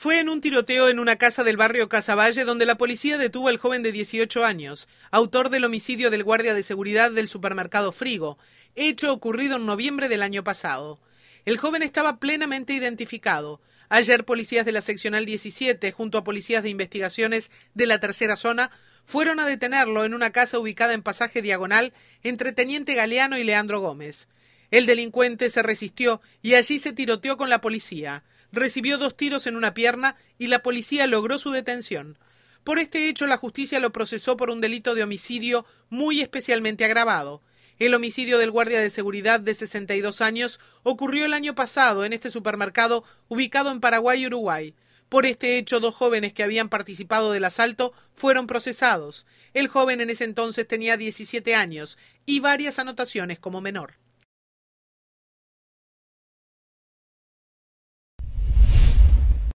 fue en un tiroteo en una casa del barrio Casaballe donde la policía detuvo al joven de 18 años, autor del homicidio del guardia de seguridad del supermercado Frigo, hecho ocurrido en noviembre del año pasado. El joven estaba plenamente identificado. Ayer policías de la seccional 17, junto a policías de investigaciones de la tercera zona, fueron a detenerlo en una casa ubicada en pasaje diagonal entre Teniente Galeano y Leandro Gómez. El delincuente se resistió y allí se tiroteó con la policía. Recibió dos tiros en una pierna y la policía logró su detención. Por este hecho la justicia lo procesó por un delito de homicidio muy especialmente agravado. El homicidio del guardia de seguridad de 62 años ocurrió el año pasado en este supermercado ubicado en Paraguay y Uruguay. Por este hecho, dos jóvenes que habían participado del asalto fueron procesados. El joven en ese entonces tenía 17 años y varias anotaciones como menor.